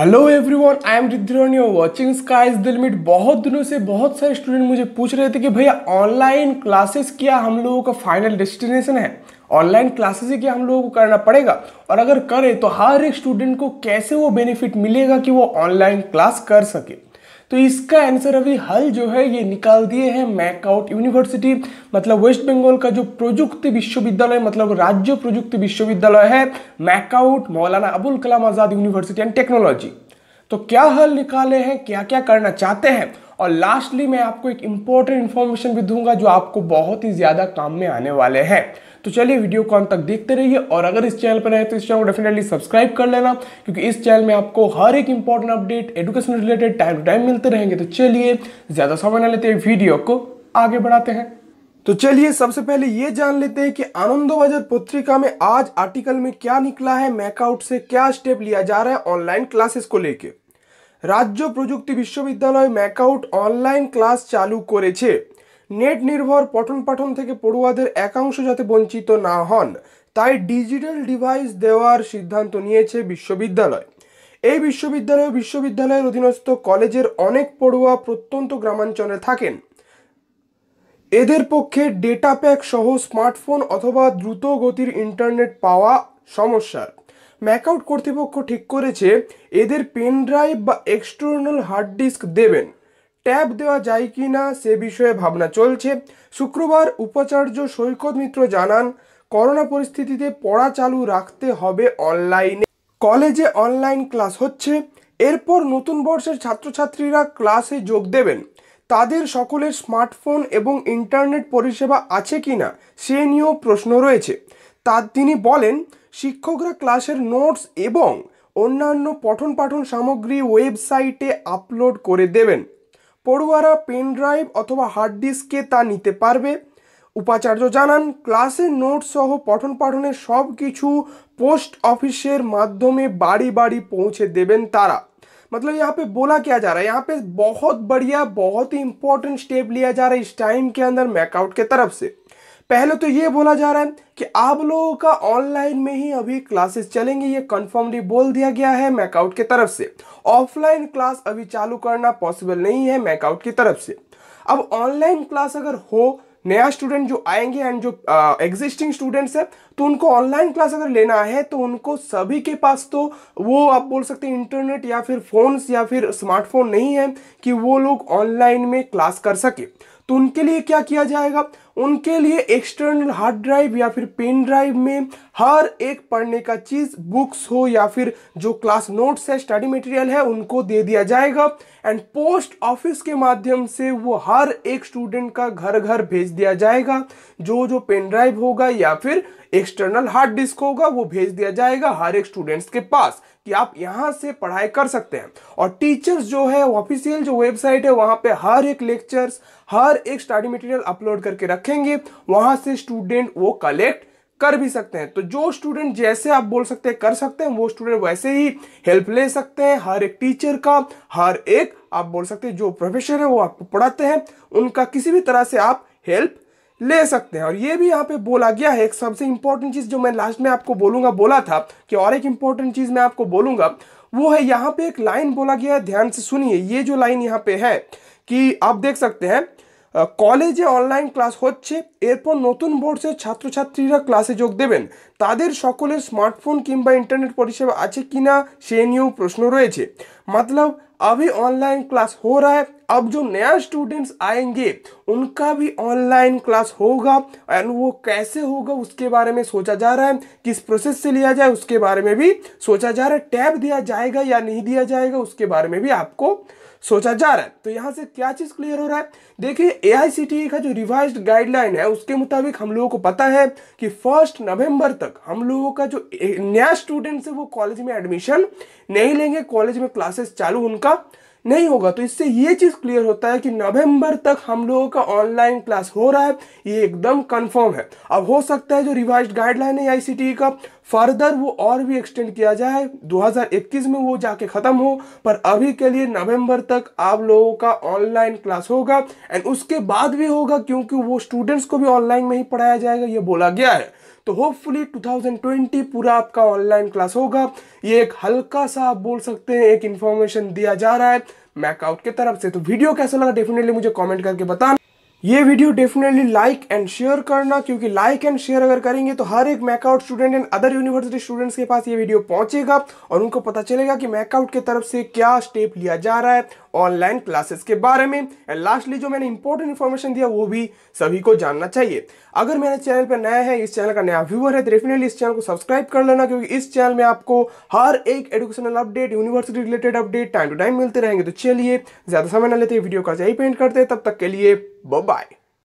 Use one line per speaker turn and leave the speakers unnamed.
Hello everyone I am रिद्रोन you watching skies the limit बहुत दिनों से बहुत सारे स्टूडेंट मुझे पूछ रहे थे कि भैया ऑनलाइन क्लासेस क्या हम लोगों का फाइनल डेस्टिनेशन है ऑनलाइन क्लासेस ही क्या हम लोगों को करना पड़ेगा और अगर करें तो हर एक स्टूडेंट को कैसे वो बेनिफिट मिलेगा कि वो ऑनलाइन क्लास कर सके तो इसका आंसर अभी हल जो है ये निकाल दिए हैं मैकआउट यूनिवर्सिटी मतलब वेस्ट बंगाल का जो प्रजुक्ति विश्वविद्यालय मतलब राज्य प्रजुक्ति विश्वविद्यालय है MAKAUT Maulana Abul Kalam Azad university and technology तो क्या हल निकाले हैं क्या क्या करना चाहते हैं और लास्टली मैं आपको एक इंपॉर्टेंट इन्फॉर्मेशन भी दूंगा जो आपको बहुत ही ज़्यादा काम में आने वाले हैं तो चलिए वीडियो को तक देखते रहिए और अगर इस चैनल पर आए तो इस चैनल को डेफिनेटली सब्सक्राइब कर लेना क्योंकि इस चैनल में आपको हर एक important update education related time to time मिलते रहेंगे तो चलिए ज़्यादा समय ना लेते हैं वीडियो को आगे बढ़ाते हैं तो चलिए सबसे पहले ये जान लेते हैं कि आनंदो बजट पत्रिका में आज आर्टिकल में क्या निकला है मैकआउट से क्या स्टेप लिया जा रहा है ऑनलाइन क्लासेस को लेके राज्य प्रजुक्ति विश्वविद्यालय मैकआउट ऑनलाइन क्लास चालू करे নেট নির্ভর পঠন পাঠন থেকে পড়ুয়াদের একাংশ যাতে বঞ্চিত না হন তাই ডিজিটাল ডিভাইস দেওয়ার সিদ্ধান্ত নিয়েছে বিশ্ববিদ্যালয় এই বিশ্ববিদ্যালয় বিশ্ববিদ্যালয়ের অধীনস্থ কলেজের অনেক পড়ুয়া প্রত্যন্ত গ্রামাঞ্চলে থাকেন এদের পক্ষে ডেটা প্যাক সহ স্মার্টফোন অথবা দ্রুত গতির ইন্টারনেট পাওয়া সমস্যার ম্যাকআউট কর্তৃপক্ষ ঠিক করেছে এদের পেন ড্রাইভ বা এক্সটার্নাল হার্ড ডিস্ক দেবেন ট্যাব দেওয়া যায় কি না সে বিষয়ে ভাবনা চলছে শুক্রবার উপাচার্য সৈকত মিত্র জানান করোনা পরিস্থিতিতে পড়া চালু রাখতে হবে অনলাইনে কলেজে অনলাইন ক্লাস হচ্ছে এরপর নতুন বর্ষের ছাত্রছাত্রীরা ক্লাসে যোগ দেবেন তাদের সকলের স্মার্টফোন এবং ইন্টারনেট পরিষেবা আছে কি না সে নিয়েও প্রশ্ন রয়েছে তার তিনি বলেন শিক্ষকরা ক্লাসের নোটস এবং অন্যান্য পঠন পাঠন সামগ্রী ওয়েবসাইটে আপলোড করে দেবেন পড়ুয়ারা পেন ড্রাইভ অথবা হার্ড ডিস্কে তা নিতে পারবে উপাচার্য জানান ক্লাসের নোট সহ পঠন পাঠনের সব কিছু পোস্ট অফিসের মাধ্যমে বাড়ি বাড়ি পৌঁছে দেবেন তারা মতলব ইহা পে বোলা কে যা রা পে यहाँ বড়িয়া बहुत ইম্পর্টেন্ট স্টেপ লিয়া যা রা ইস টাইম কে অন্দর ম্যাকআউট কে তরফ সে पहले तो ये बोला जा रहा है कि आप लोगों का ऑनलाइन में ही अभी क्लासेस चलेंगे ये कन्फर्मली बोल दिया गया है मैकआउट की तरफ से ऑफलाइन क्लास अभी चालू करना पॉसिबल नहीं है मैकआउट की तरफ से अब ऑनलाइन क्लास अगर हो नया स्टूडेंट जो आएंगे एंड जो एग्जिस्टिंग स्टूडेंट्स हैं तो उनको ऑनलाइन क्लास अगर लेना है तो उनको सभी के पास तो वो आप बोल सकते हैं इंटरनेट या फिर फोन्स या फिर स्मार्टफोन नहीं है कि वो लोग ऑनलाइन में क्लास कर सके तो उनके लिए क्या किया जाएगा उनके लिए एक्सटर्नल हार्ड ड्राइव या फिर पेन ड्राइव में हर एक पढ़ने का चीज़ बुक्स हो या फिर जो क्लास नोट्स है स्टडी मटेरियल है उनको दे दिया जाएगा एंड पोस्ट ऑफिस के माध्यम से वो हर एक स्टूडेंट का घर घर भेज दिया जाएगा जो जो पेन ड्राइव होगा या फिर एक्सटर्नल हार्ड डिस्क होगा वो भेज दिया जाएगा हर एक स्टूडेंट्स के पास कि आप यहाँ से पढ़ाई कर सकते हैं और टीचर्स जो है ऑफिशियल जो वेबसाइट है वहाँ पे हर एक लेक्चर्स हर एक स्टडी मटेरियल अपलोड करके रखेंगे वहाँ से स्टूडेंट वो कलेक्ट कर भी सकते हैं तो जो स्टूडेंट जैसे आप बोल सकते हैं कर सकते हैं वो स्टूडेंट वैसे ही हेल्प ले सकते हैं हर एक टीचर का हर एक आप बोल सकते हैं जो प्रोफेसर है वो आपको पढ़ाते हैं उनका किसी भी तरह से आप हेल्प ले सकते हैं और ये भी यहाँ पे बोला गया है एक सबसे इंपॉर्टेंट चीज़ जो मैं लास्ट में आपको बोलूंगा बोला था कि और एक इंपॉर्टेंट चीज़ मैं आपको बोलूंगा वो है यहाँ पे एक लाइन बोला गया है ध्यान से सुनिए ये जो लाइन यहाँ पे है कि आप देख सकते हैं কলেজে অনলাইন ক্লাস হচ্ছে এরপর নতুন से ছাত্রছাত্রীরা ক্লাসে যোগ দেবেন তাদের সকলের স্মার্টফোন কিংবা ইন্টারনেট পরিষেবা আছে কি না সে নিয়েও প্রশ্ন রয়েছে मतलब अभी ऑनलाइन क्लास हो रहा है अब जो नया स्टूडेंट्स आएंगे उनका भी ऑनलाइन क्लास होगा एंड वो कैसे होगा उसके बारे में सोचा जा रहा है किस प्रोसेस से लिया जाए उसके बारे में भी सोचा जा रहा है टैब दिया जाएगा या नहीं दिया जाएगा उसके बारे में भी आपको सोचा जा रहा है तो यहाँ से क्या चीज़ क्लियर हो रहा है देखिए ए e का जो रिवाइज गाइडलाइन है उसके मुताबिक हम लोगों को पता है कि फर्स्ट नवंबर तक हम लोगों का जो नया स्टूडेंट है वो कॉलेज में एडमिशन नहीं लेंगे कॉलेज में क्लासेस चालू उनका नहीं होगा तो इससे ये चीज़ क्लियर होता है कि नवंबर तक हम लोगों का ऑनलाइन क्लास हो रहा है ये एकदम कंफर्म है अब हो सकता है जो रिवाइज गाइडलाइन है आई e का फर्दर वो और भी एक्सटेंड किया जाए 2021 में वो जाके ख़त्म हो पर अभी के लिए नवंबर तक आप लोगों का ऑनलाइन क्लास होगा एंड उसके बाद भी होगा क्योंकि वो स्टूडेंट्स को भी ऑनलाइन में ही पढ़ाया जाएगा ये बोला गया है तो होपफुली 2020 पूरा आपका ऑनलाइन क्लास होगा ये एक हल्का सा आप बोल सकते हैं एक इन्फॉर्मेशन दिया जा रहा है मैकआउट की तरफ से तो वीडियो कैसा लगा डेफिनेटली मुझे कॉमेंट करके बताना ये video definitely like and share करना क्योंकि लाइक एंड शेयर अगर करेंगे तो हर एक MAKAUT student and other university students के पास ये वीडियो पहुंचेगा और उनको पता चलेगा कि मैकआउट की तरफ से क्या स्टेप लिया जा रहा है ऑनलाइन क्लासेस के बारे में एंड लास्टली जो मैंने इंपॉर्टेंट इन्फॉर्मेशन दिया वो भी सभी को जानना चाहिए अगर मेरे चैनल पर नया है इस चैनल का नया व्यूअर है डेफिनेटली तो इस चैनल को सब्सक्राइब कर लेना क्योंकि इस चैनल में आपको हर एक educational update university related update time to time मिलते रहेंगे तो चलिए ज़्यादा समय न लेते वीडियो का यही पेंट करते हैं तब तक के लिए Bye-bye.